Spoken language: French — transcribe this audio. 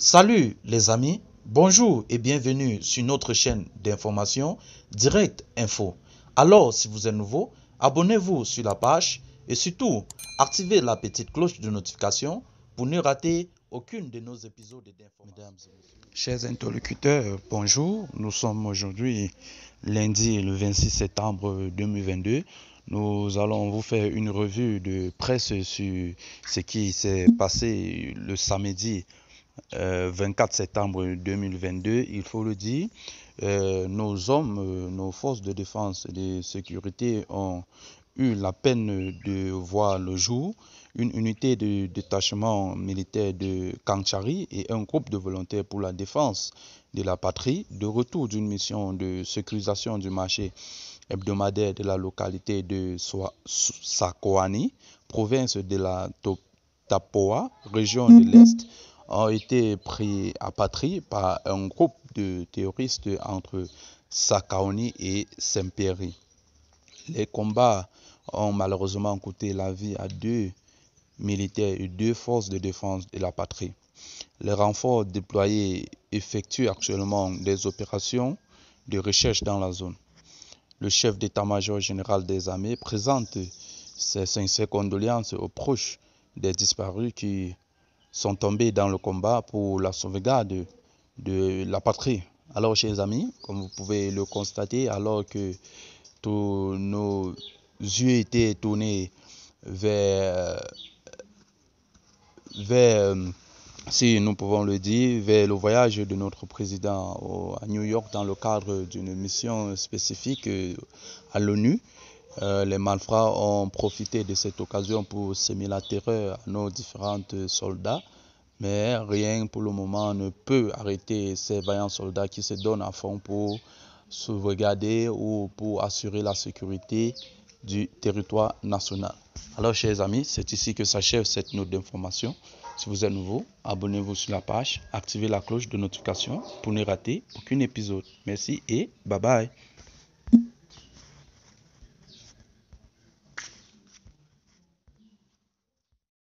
Salut les amis, bonjour et bienvenue sur notre chaîne d'information Direct Info. Alors si vous êtes nouveau, abonnez-vous sur la page et surtout activez la petite cloche de notification pour ne rater aucune de nos épisodes d'information. Chers interlocuteurs, bonjour. Nous sommes aujourd'hui lundi le 26 septembre 2022. Nous allons vous faire une revue de presse sur ce qui s'est passé le samedi 24 euh, septembre 2022, il faut le dire, euh, nos hommes, euh, nos forces de défense et de sécurité ont eu la peine de voir le jour une unité de détachement militaire de Kanchari et un groupe de volontaires pour la défense de la patrie de retour d'une mission de sécurisation du marché hebdomadaire de la localité de Sakoani, province de la Tapoa, région de mhm. l'Est, ont été pris à patrie par un groupe de terroristes entre Sakaoni et Saint-Péry. Les combats ont malheureusement coûté la vie à deux militaires et deux forces de défense de la patrie. Les renforts déployés effectuent actuellement des opérations de recherche dans la zone. Le chef d'état-major général des armées présente ses sincères condoléances aux proches des disparus qui sont tombés dans le combat pour la sauvegarde de la patrie. Alors, chers amis, comme vous pouvez le constater, alors que tous nos yeux étaient tournés vers, vers euh, si nous pouvons le dire, vers le voyage de notre président à New York dans le cadre d'une mission spécifique euh, à l'ONU. Euh, les malfrats ont profité de cette occasion pour semer la terreur à nos différents soldats, mais rien pour le moment ne peut arrêter ces vaillants soldats qui se donnent à fond pour sauvegarder ou pour assurer la sécurité du territoire national. Alors, chers amis, c'est ici que s'achève cette note d'information. Si vous êtes nouveau, abonnez-vous sur la page, activez la cloche de notification pour ne rater aucun épisode. Merci et bye bye.